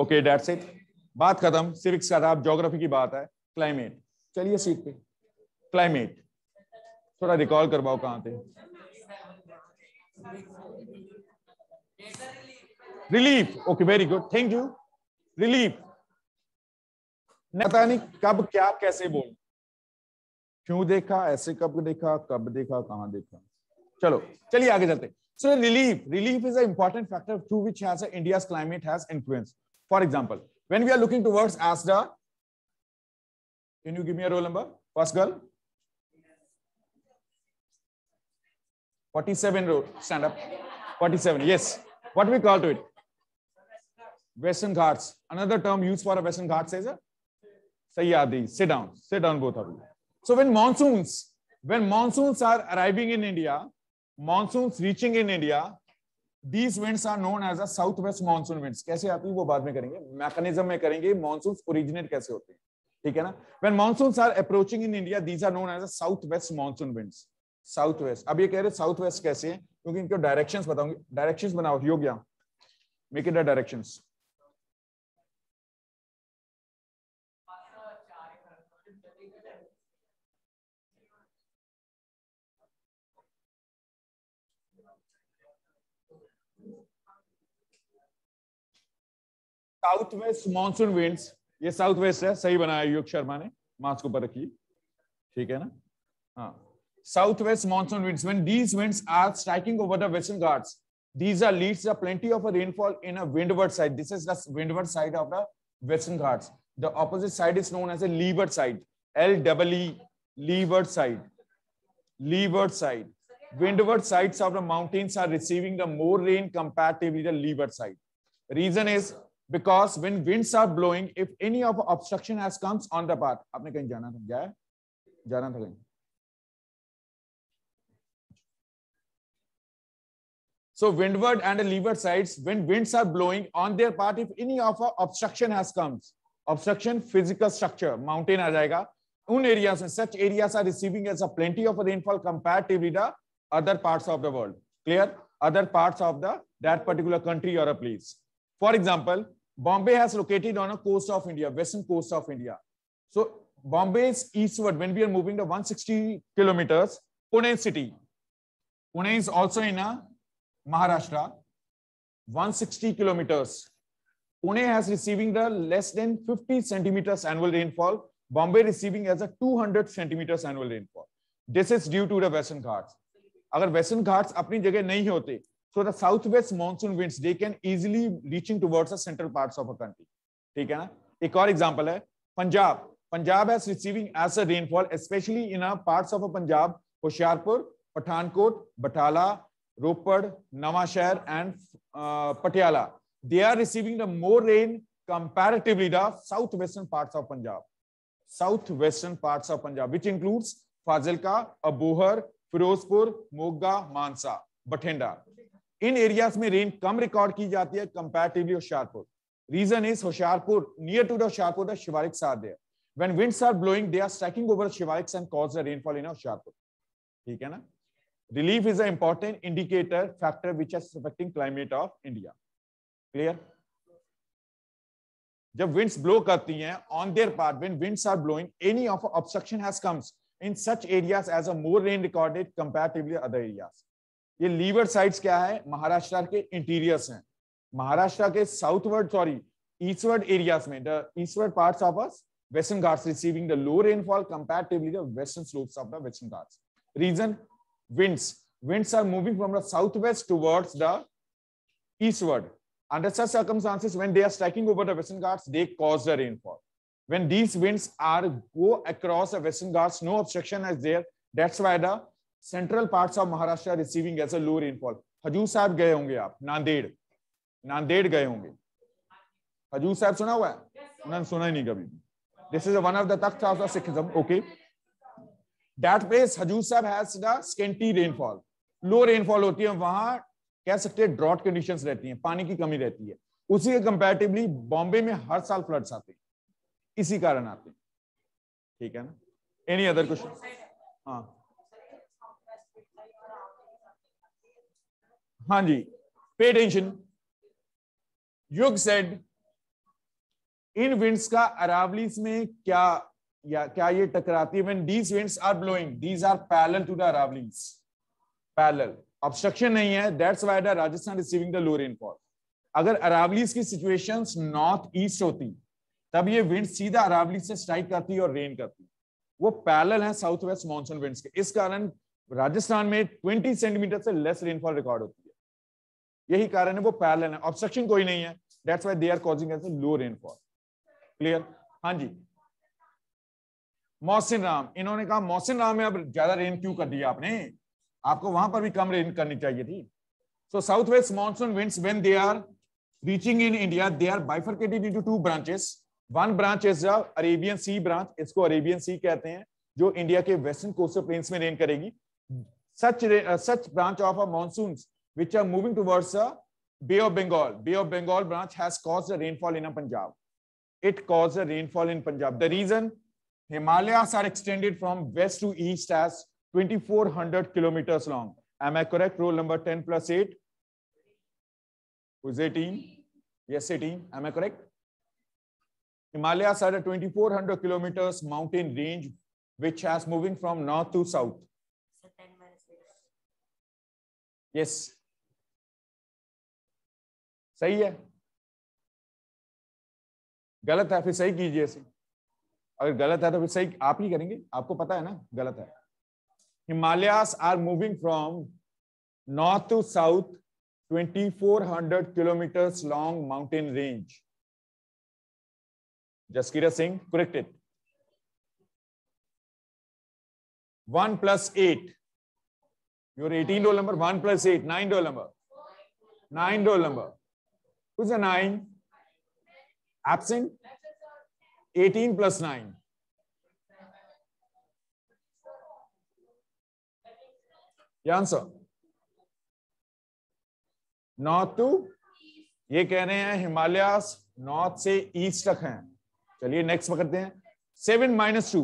Okay that's it बात खत्म civics का था ज्योग्राफी जोग्राफी की बात है क्लाइमेट चलिए सीट पे क्लाइमेट थोड़ा रिकॉल करवाओ कहां थे relief okay very good thank you relief पता नहीं कब क्या कैसे बोल क्यों देखा ऐसे कब देखा कब देखा कहां देखा चलो चलिए आगे चलते so relief relief is a important factor through which has India climate has influence For example, when we are looking towards ASDA, can you give me a roll number, Pascal? 47 roll. stand up. 47, yes. What we call to it? Western Ghats. Another term used for a Western Ghats is a Sayyadi. Sit down, sit down both of you. So when monsoons, when monsoons are arriving in India, monsoons reaching in India, these winds are known as a south west monsoon winds कैसे आती है वो बाद में करेंगे mechanism में करेंगे monsoon originate कैसे होते हैं ठीक है ना when monsoon are approaching in India these are known as a south west monsoon winds south west अब ये कह रहे साउथ वेस्ट कैसे है क्योंकि इनको डायरेक्शन बताऊंगी डायरेक्शन बनाओ गया make it direction south west monsoon winds ये साउथ वेस्ट है सही बनाया योग शर्मा ने मास्क ऊपर रखिए ठीक है ना हाँ south west monsoon winds when these winds are striking over the Western Ghats these are leads plenty of rainfall in a windward side this is the windward side of the Western Ghats the opposite side is known as a leeward side L double E leeward side leeward side windward sides of the mountains are receiving the more rain comparatively the leeward side. Reason is because when winds are blowing, if any of obstruction has comes on the path, आपने कहीं जाना था जाए? जाना था कहीं So windward and the leeward sides, when winds are blowing on their part, if any of obstruction has comes, obstruction physical structure, mountain आ जाएगा, उन areas में such areas are receiving as a plenty of rainfall comparatively the other parts of the world. Clear? Other parts of the that particular country or a place. For example, Bombay has located on a coast of India, western coast of India. So Bombay is eastward. When we are moving to 160 kilometers, Pune city. Pune is also in a Maharashtra. 160 kilometers. Pune has receiving the less than 50 centimeters annual rainfall. Bombay receiving as a 200 centimeters annual rainfall. This is due to the Western Ghats. अगर Western Ghats अपनी जगह नहीं होते so the south west monsoon winds they can easily reaching towards the central parts of a country ठीक है ना एक और एग्जाम्पल है Punjab Punjab as receiving as a rainfall specially in parts of a Punjab Hoshiarpur Pathankot Batala Ropar Nawanshahr and uh, Patiala they are receiving the more rain comparatively the south western parts of Punjab south western parts of Punjab which includes Fazilka Abohar Firozpur Moga Mansa Bathinda इन areas में rain कम record की जाती है comparatively Hoshiarpur region is Hoshiarpur near to the Hoshiarpur the shivaliks are there when winds are blowing they are striking over shivaliks and cause the rainfall in hoशियारपुर ठीक है ना relief is an important indicator factor which is affecting climate of India. Clear? जब winds blow करती हैं on their part when winds are blowing any of obstruction has comes in such areas as a more rain recorded comparatively other areas ये leeward sides क्या है महाराष्ट्र के interiors हैं महाराष्ट्र के southward sorry eastward areas में the eastward parts of us western ghats receiving the low rainfall comparatively the western slopes of the western ghats reason winds winds are moving from the southwest towards the eastward under such circumstances when they are striking over the western ghats they cause the rainfall when these winds are go across the western ghats no obstruction is there that's why the central parts of maharashtra receiving as a low rainfall हजूर साहब गए होंगे आप नांदेड़ नांदेड़ गए होंगे हजूर साहब सुना हुआ है उन्होंने सुना ही नहीं कभी this is one of the Takht of the Sikhism okay that place Hazur Sahib has the scanty rainfall low rainfall होती है वहां कह सकते हैं ड्रॉट कंडीशंस रहती हैं पानी की कमी रहती है उसी के कंपेरेटिवली बॉम्बे में हर साल फ्लड्स आते हैं इसी कारण आते हैं ठीक है ना एनी अदर क्वेश्चन हाँ हाँ जी पे टेंशन युग सेड इन विंड्स का अरावलीस में क्या या क्या ये टकराती है when these winds are blowing these are parallel to the Aravallis parallel obstruction नहीं है that's why the Rajasthan receiving the low rainfall अगर अरावलीस की सिचुएशंस नॉर्थ ईस्ट होती तब ये विंड सीधा अरावली से स्ट्राइक करती है और रेन करती है वो पैरल है साउथ वेस्ट मानसून विंड्स के इस कारण राजस्थान में 20 सेंटीमीटर से लेस रेनफॉल रिकॉर्ड होती है यही कारण है वो पैरल है ऑब्स्ट्रक्शन कोई नहीं है that's why they are causing a low rainfall clear हाँ जी मौसिन राम इन्होंने कहा मौसिन राम में अब ज्यादा रेन क्यों कर दिया आपने आपको वहां पर भी कम रेन करनी चाहिए थी so south west monsoon winds when they are reaching in India they are bifurcated into two branches one branch is Arabian sea branch इसको अरेबियन सी कहते हैं जो इंडिया के वेस्टर्न कोस्टल प्लेन्स में रेन करेगी such such branch of a monsoon which are moving towards a bay of Bengal bay of Bengal branch has cause rainfall in a Punjab it cause a rainfall in Punjab the region Himalayas are extended from west to east as 2400 kilometre long am I correct roll number 10 plus 8 is 18 yes 18 am I correct Himalayas had a 2400 kilometers mountain range, which has moving from north to south. So yes. सही है गलत है फिर सही कीजिए अगर गलत है तो फिर सही आप ही करेंगे आपको पता है ना गलत है Himalayas are moving from north to south 2400 kilometres long mountain range Jaskira Singh correct it. 1 plus 8. Your 18 roll number, 1 plus 8, 9 roll number. 9 roll number. Who's the 9? Absent? 18 plus 9. The answer. North to ये कह रहे हैं Himalayas north से east तक हैं चलिए next पकड़ते हैं seven minus two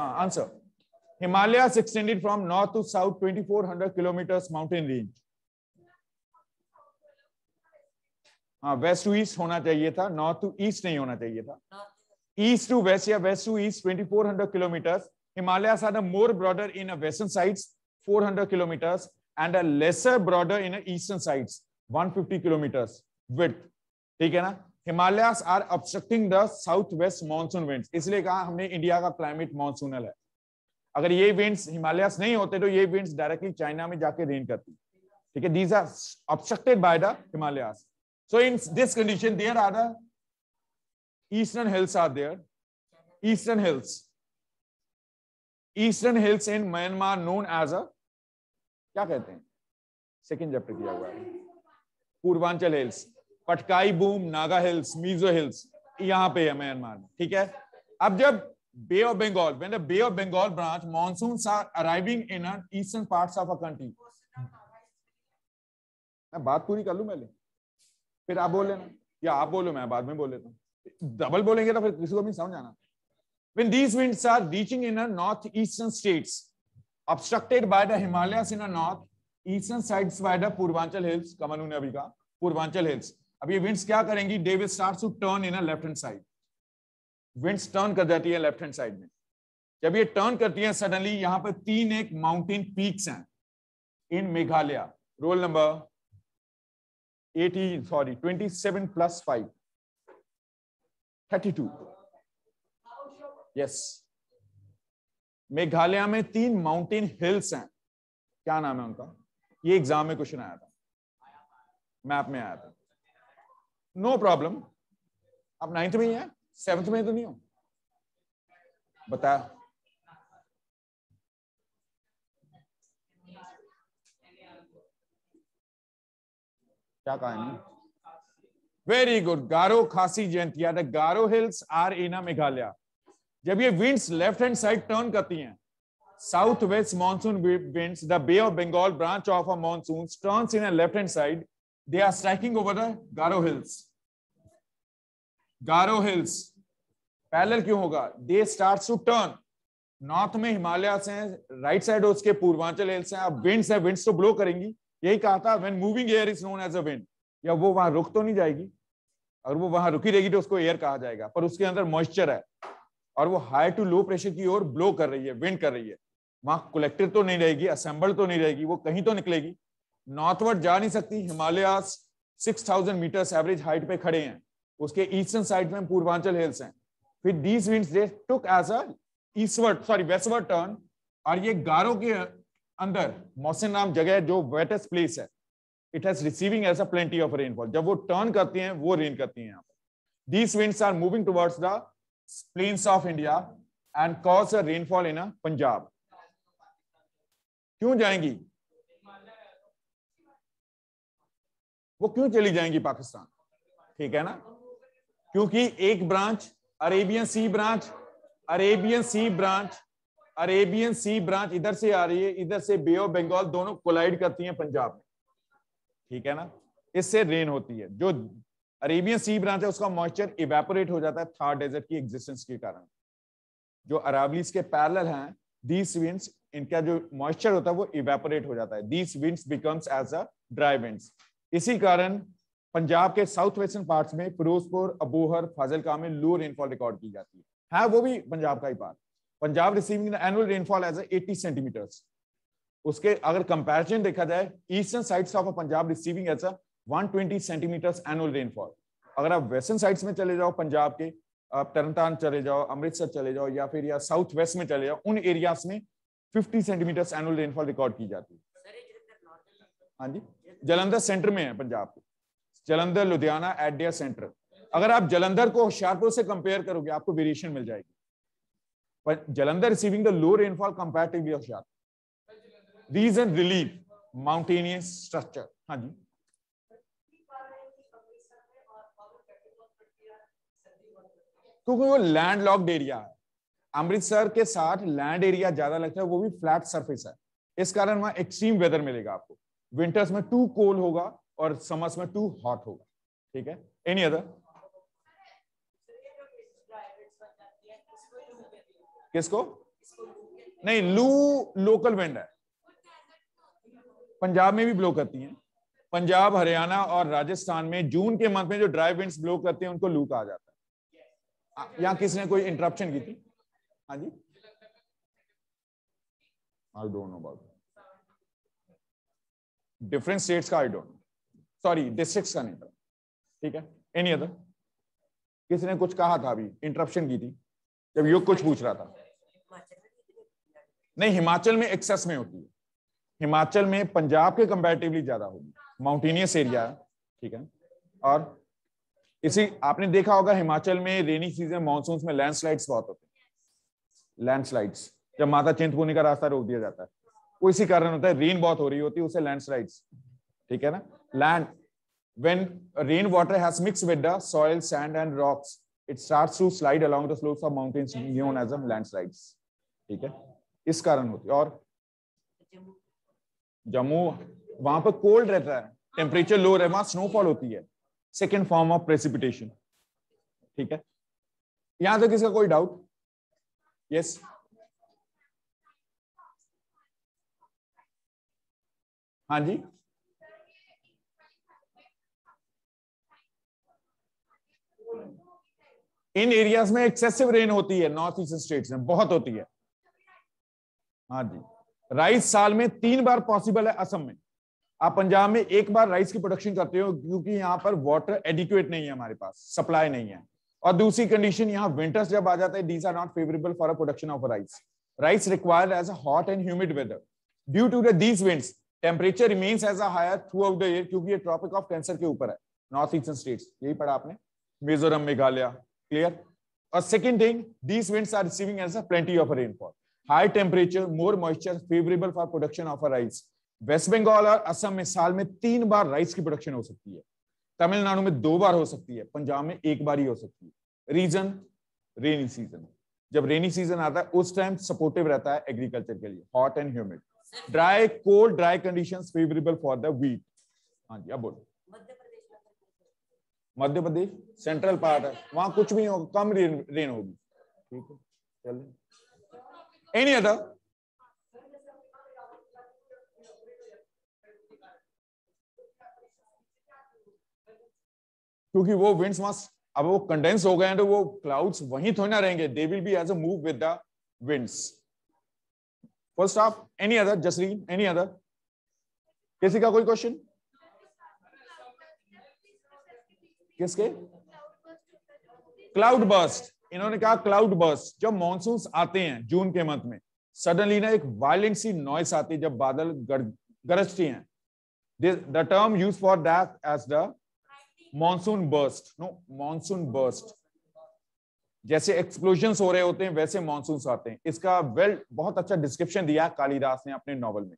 answer Himalaya extended from north to south 2400 kilometres mountain range हाँ वेस्ट टू ईस्ट होना चाहिए था नॉर्थ टू ईस्ट नहीं होना चाहिए था ईस्ट टू वेस्ट या west to east twenty four hundred kilometres Himalaya are the more broader in western four hundred kilometres and a lesser broader in eastern side one fifty kilometres with ठीक है ना Himalayas are obstructing the south west monsoon winds इसलिए कहा हमने India का climate monsoonal है अगर ये विंड्स हिमालयस नहीं होते तो ये विंड्स डायरेक्टली चाइना में जाके रेन करती ठीक है these are obstructed by the Himalayas so in this condition there are the eastern hills are there eastern hills eastern hills in Myanmar known as a क्या कहते हैं सेकंड चैप्टर किया हुआ है Purvanchal hills Patkai Bum Naga hills Mizo hills यहाँ पे है म्यांमार में ठीक है अब जब bay of Bengal bay of Bengal branch bengal branch monsoons are arriving in an eastern parts मैं बात पूरी कर लू पहले फिर आप बोल लेना या आप बोलो मैं बाद में बोल लेता हूँ डबल बोलेंगे तो फिर किसी को भी समझ आना when these winds are reaching in our northeastern states obstructed by the himalayas in our north eastern sides by the purvanchal hills kamalun ne abhi ka purvanchal hills अब ये विंड्स क्या करेंगी they will start to turn in left hand side winds turn कर जाती है left hand side में जब ये टर्न करती है सडनली यहाँ पर तीन एक माउंटेन पीक्स हैं in Meghalaya roll number eighty sorry twenty seven plus five thirty two yes Meghalaya में तीन माउंटेन हिल्स हैं क्या नाम है उनका ये एग्जाम में क्वेश्चन आया था मैप में आया था नो प्रॉब्लम आप नाइन्थ में ही हैं सेवंथ में तो नहीं हो बताया क्या कहा very good Garo Khasi Jaintia the Garo hills are in Meghalaya जब ये winds left hand side turn करती हैं west monsoon winds the bay of Bengal branch of a monsoon turns in a left hand side They are striking over the Garo Hills. Garo Hills. Parallel क्यों होगा they start to turn north में हिमालय से right side उसके Purvanchal hills हैं अब winds है winds तो blow करेंगी यही कहा था when moving air is known as a wind या वो वहां रुक तो नहीं जाएगी और वो वहां रुकी रहेगी तो उसको एयर कहा जाएगा पर उसके अंदर मॉइस्चर है और वो हाई टू लो प्रेशर की ओर ब्लो कर रही है विंड कर रही है वहां कलेक्टेड तो नहीं रहेगी असेंबल तो नहीं रहेगी वो कहीं तो निकलेगी नॉर्थवर्ड जा नहीं सकती हिमालयास 6000 मीटर एवरेज हाइट पे खड़े हैं उसके ईस्टर्न साइड में पूर्वांचल हिल्स हैं फिर these winds they took as a eastward sorry westward turn और ये गारो के अंदर मौसम नाम जगह है जो वेटेस्ट प्लेस है it has receiving as a plenty of rainfall जब वो टर्न करती हैं वो रेन करती हैं यहाँ पर these winds are moving towards the plains of India and cause a rainfall in Punjab क्यों जाएंगी वो क्यों चली जाएंगी पाकिस्तान ठीक है ना क्योंकि एक branch Arabian sea branch Arabian sea branch Arabian sea branch इधर से आ रही है इधर से बे ऑफ बंगाल दोनों कोलाइड करती हैं पंजाब में ठीक है ना इससे रेन होती है जो अरेबियन सी ब्रांच है उसका मॉइस्चर इवेपोरेट हो जाता है थार डेजर्ट की एग्जिस्टेंस के कारण जो अरावलीस के पैरल हैं दीस विंड्स इनका जो मॉइस्चर होता है वो इवेपोरेट हो जाता है these winds becomes as a dry winds इसी कारण पंजाब के साउथ वेस्टर्न पार्ट्स में फिरोजपुर अबोहर फाजिलका में लो रेनफॉल रिकॉर्ड की जाती है है वो भी पंजाब का ही part Punjab receiving annual rainfall as eighty centimetres उसके अगर कंपेरिजन देखा जाए eastern sides of Punjab receiving as one twenty centimetres annual rainfall अगर आप वेस्टर्न साइड्स में चले जाओ पंजाब के आप तरनतान चले जाओ अमृतसर चले जाओ या फिर या साउथ वेस्ट में चले जाओ उन एरियाज में 50 सेंटीमीटर्स एनुअल रेनफॉल रिकॉर्ड की जाती है हाँ जी जलंधर सेंटर में है पंजाब जलंधर लुधियाना एडिया सेंटर अगर आप जलंधर को होशियारपुर से कंपेयर करोगे आपको वेरिएशन मिल जाएगी but Jalandhar receiving the low rainfall comparatively of Hoshiarpur. Relief mountainous structure हाँ जी क्योंकि वो लैंड लॉक्ड एरिया है अमृतसर के साथ लैंड एरिया ज्यादा लगता है वो भी फ्लैट सरफेस है इस कारण वहां एक्सट्रीम वेदर मिलेगा आपको विंटर्स में टू कोल्ड होगा और समर्स में टू हॉट होगा ठीक है एनी अदर किसको नहीं लू लोकल विंड है पंजाब में भी ब्लो करती हैं पंजाब हरियाणा और राजस्थान में जून के मंथ में जो ड्राई विंड ब्लो करते हैं उनको लू कहा जाता है यहां किसने कोई इंटरप्शन की थी हाँ जी I don't know about different states का आई डोंट सॉरी डिस्ट्रिक्ट का नहीं ठीक है एनी अदर किसी ने कुछ कहा था अभी इंटरप्शन की थी जब योग कुछ पूछ रहा था नहीं हिमाचल में एक्सेस में होती है हिमाचल में पंजाब के कंपेरेटिवली ज्यादा होगी माउंटेनियस एरिया ठीक है और इसी आपने देखा होगा हिमाचल में रेनी सीजन मानसून में लैंडस्लाइड्स बहुत होते हैं लैंडस्लाइड्स जब माता चिंतपूर्णी का रास्ता रोक दिया जाता है वो इसी कारण होता है रेन बहुत हो रही होती है उसे लैंडस्लाइड्स ठीक है ना land when rain water has mixed with the soil sand and rocks it starts to slide along the slopes of mountains known as landslides ठीक है इस कारण होती है और जम्मू वहां पर कोल्ड रहता है टेम्परेचर लो रहे वहां स्नोफॉल होती है सेकेंड फॉर्म ऑफ प्रेसिपिटेशन ठीक है यहां तक इसका कोई डाउट यस yes? हाँ जी इन एरियाज में एक्सेसिव रेन होती है नॉर्थ ईस्ट स्टेट्स में बहुत होती है हाँ जी राइस साल में तीन बार पॉसिबल है असम में आप पंजाब में एक बार राइस की प्रोडक्शन करते हो क्योंकि यहाँ पर वाटर एडिक्यूएट नहीं है हमारे पास सप्लाई नहीं है और दूसरी कंडीशन यहाँ विंटर्स जब आ जाते हैं these are not favourable for a production of rice rice required as a hot and humid weather due to these winds temperature remains as uh throughout दर क्योंकि ये ट्रॉपिक ऑफ कैंसर के ऊपर है नॉर्थ ईस्टर्न स्टेट्स यही पढ़ा आपने Mizoram Meghalaya clear और second thing these wind are receiving as a plenty of rainfall high temperature more moisture favourable for production of rice west Bengal और असम में साल में तीन बार राइस की प्रोडक्शन हो सकती है तमिलनाडु में दो बार हो सकती है पंजाब में एक बार ही हो सकती है रीजन रेनी सीजन जब रेनी सीजन आता है उस टाइम सपोर्टिव रहता है एग्रीकल्चर के लिए hot and humid dry cold dry condition favourable for the wheat हाँ जी अब बोलो मध्य प्रदेश सेंट्रल पार्ट है वहां कुछ भी होगा कम रेन रेन होगी ठीक है चलिए एनी अदर क्योंकि वो विंड्स वहां अब वो कंडेंस हो गए हैं तो वो क्लाउड्स वहीं थोड़ी ना रहेंगे they will be as a move with the winds first half any other Jasreen any other किसी का कोई क्वेश्चन किसके क्लाउड बर्स्ट इन्होंने कहा क्लाउड बर्स्ट जब मॉनसून आते हैं जून के मंथ में सडनली ना एक वायलेंट सी नॉइस आती है जब बादल गरजती हैं the term use for that as the monsoon burst no monsoon burst जैसे एक्सप्लोजन हो रहे होते हैं वैसे मॉनसून आते हैं इसका वेल बहुत अच्छा डिस्क्रिप्शन दिया कालिदास ने अपने नॉवल में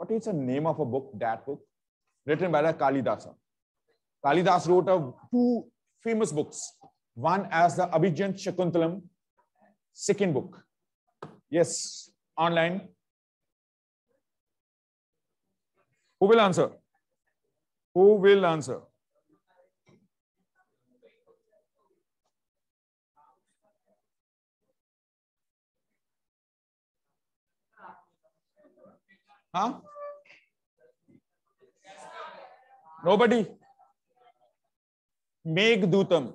but it's a of a book that book written by the Kalidas wrote a two famous books one as the Abhijnan Shakuntalam second book yes online who will answer who will answer हाँ nobody Meghdootam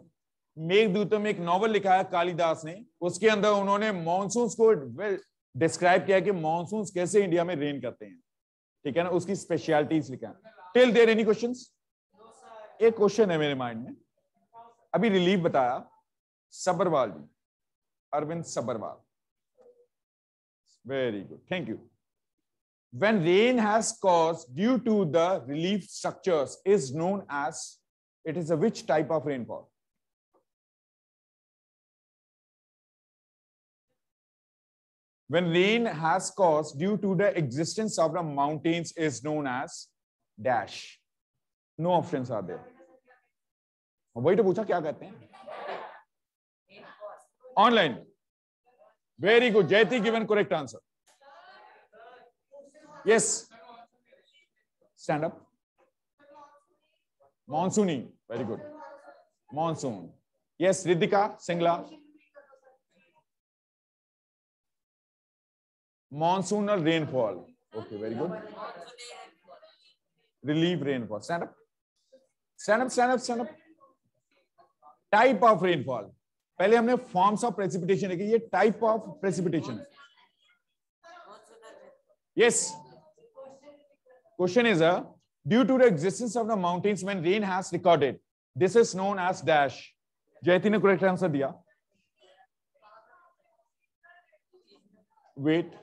Meghdootam एक novel लिखा है कालिदास ने उसके अंदर उन्होंने monsoon को well describe किया कि मानसून कैसे इंडिया में रेन करते हैं ठीक है ना उसकी स्पेशलिटीज लिखा टिल देर एनी क्वेश्चन एक क्वेश्चन है मेरे माइंड में अभी रिलीफ बताया Sabarwal ji Arvind Sabarwal very good thank you when rain has caused due to the relief structures is known as, it is a which type of rainfall? When rain has caused due to the existence of the mountains is known as dash. No options are there. वही तो पूछा क्या कहते हैं online very good Jayati given correct answer yes stand up monsooning very good monsoon yes riddhika singla monsoonal rainfall okay very good relief rainfall stand up stand up stand up stand up type of rainfall पहले हमने forms of precipitation देखी ये type of precipitation है yes yes. Question is, uh, due to the existence of the mountains when rain has recorded, this is known as dash. Jayati ne correct answer diya Wait.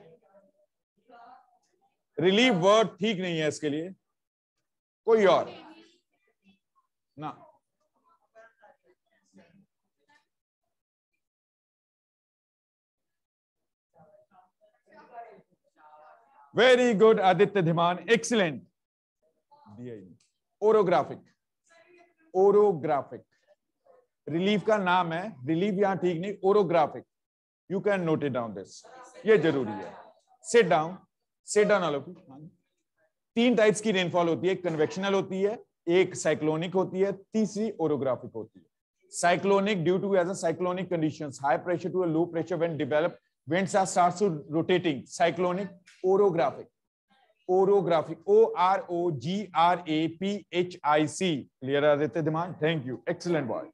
Relief word ठीक नहीं है इसके लिए. कोई और. ना. Very good Aditya Dhiman excellent orographic orographic relief का नाम है रिलीफ यहां ठीक नहीं orographic you can note it down this ये जरूरी है set down set down all तीन टाइप्स की रेनफॉल होती है एक कन्वेक्शनल होती है एक साइक्लोनिक होती है तीसरी ओरोग्राफिक होती है cyclonic due to as cyclonic cyclonic high pressure to to a low pressure when developed winds are starts to orographic orographic O R O G R A P H I C clear आ देते दिमाग thank you excellent boy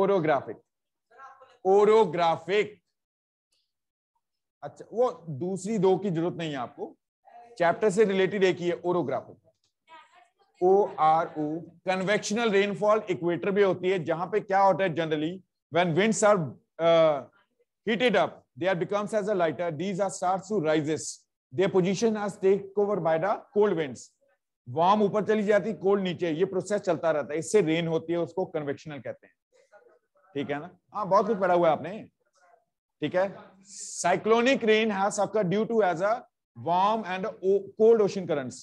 orographic orographic अच्छा वो दूसरी दो की जरूरत नहीं है आपको चैप्टर से रिलेटेड एक ही है orographic O R O convectional rainfall equator भी होती है जहां पे क्या होता है generally when winds are heated up there becomes as a lighter. These are starts to rises. Their position as take over by the cold winds. Warm ऊपर चली जाती कोल्ड नीचे ये प्रोसेस चलता रहता isse rain hoti hai usko convectional kehte hain theek hai na ha bahut kuch padha hua hai aapne आपने ठीक है cyclonic rain has due to as a warm warm and cold ocean currents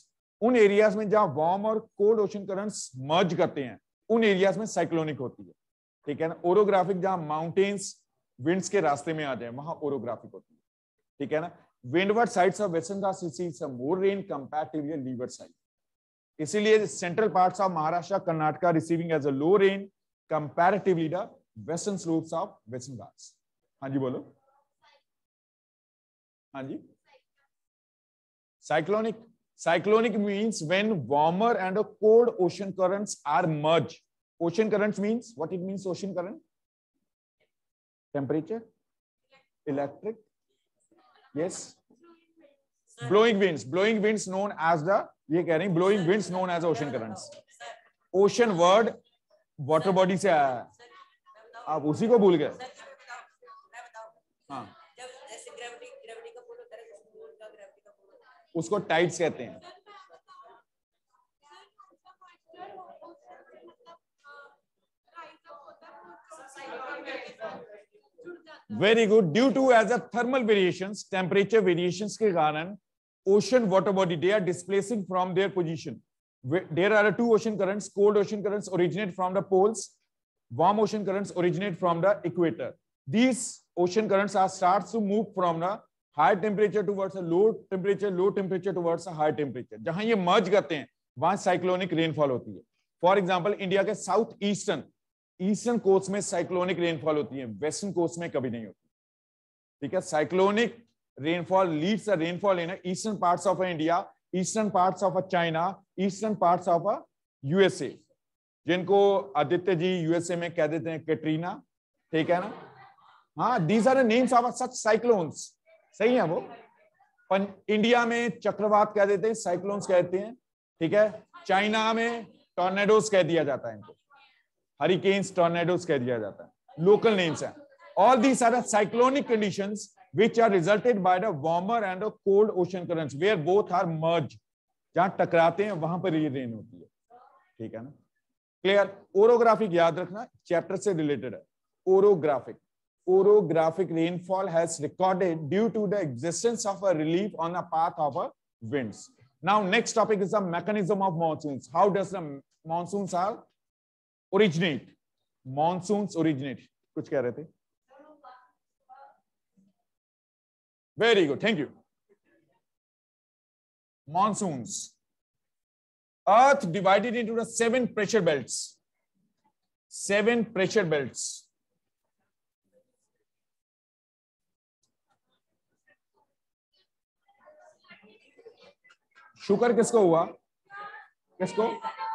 उन areas में जहां warm और cold ocean currents मर्ज करते हैं उन एरियाज में साइक्लोनिक होती है ठीक है ना ओरोग्राफिक जहां माउंटेन्स विंड्स के रास्ते में आ जाए वहां ओरोग्राफिक होती है ठीक है ना windward side of western Ghat sees more rain comparatively leeward side इसीलिए central parts of Maharashtra Karnataka receiving as a low rain comparatively the western slopes of western Ghats हाँ जी बोलो हाँ जी cyclonic cyclonic means when warmer and a cold ocean currents are merge ocean currents means what it means ocean current temperature electric yes blowing winds blowing winds known as the ye keh rahe hain blowing winds known as ocean currents ocean word water body se aaya aap usi ko bhul gaye गए उसको tides कहते हैं very good due to as a thermal variation temperature variation के कारण ocean water body they are displacing from their position there are two ocean current cold ocean currents originate from the poles warm ocean currents originate from the equator these ocean currents are start to move from the high temperature to towards low temperature low temperature towards high temperature जहां ये मर्ज करते हैं वहां cyclonic rainfall होती है for example India के south eastern eastern coast में cyclonic rainfall होती है वेस्टर्न कोस्ट में कभी नहीं होती ठीक है cyclonic rainfall leads rainfall in eastern parts of India eastern parts of China eastern parts of USA जिनको आदित्य जी यूएसए में कह देते हैं कैटरीना ठीक है ना हाँ these are names of such cyclones सही है वो पन, इंडिया में चक्रवात कह देते हैं साइक्लोन्स कहते हैं ठीक है चाइना में टोर्नेडोस कह दिया जाता है इनको हरिकेन्स टोर्नेडोज कह दिया जाता है लोकल नेम्स है all these are cyclonic condition which are resulted by the warmer and a cold ocean current where both are merge जहां टकराते हैं वहां पर ये रेन होती है ठीक है ना क्लियर ओरोग्राफिक याद रखना चैप्टर से रिलेटेड है orographic orographic rainfall has recorded due to the existence of a relief on a path of a winds now next topic is the mechanism of monsoon how does the monsoon are originate monsoon originate कुछ कह रहे थे very good thank you monsoon earth divided into seven pressure belt seven pressure belt शुक्र किसको हुआ किसको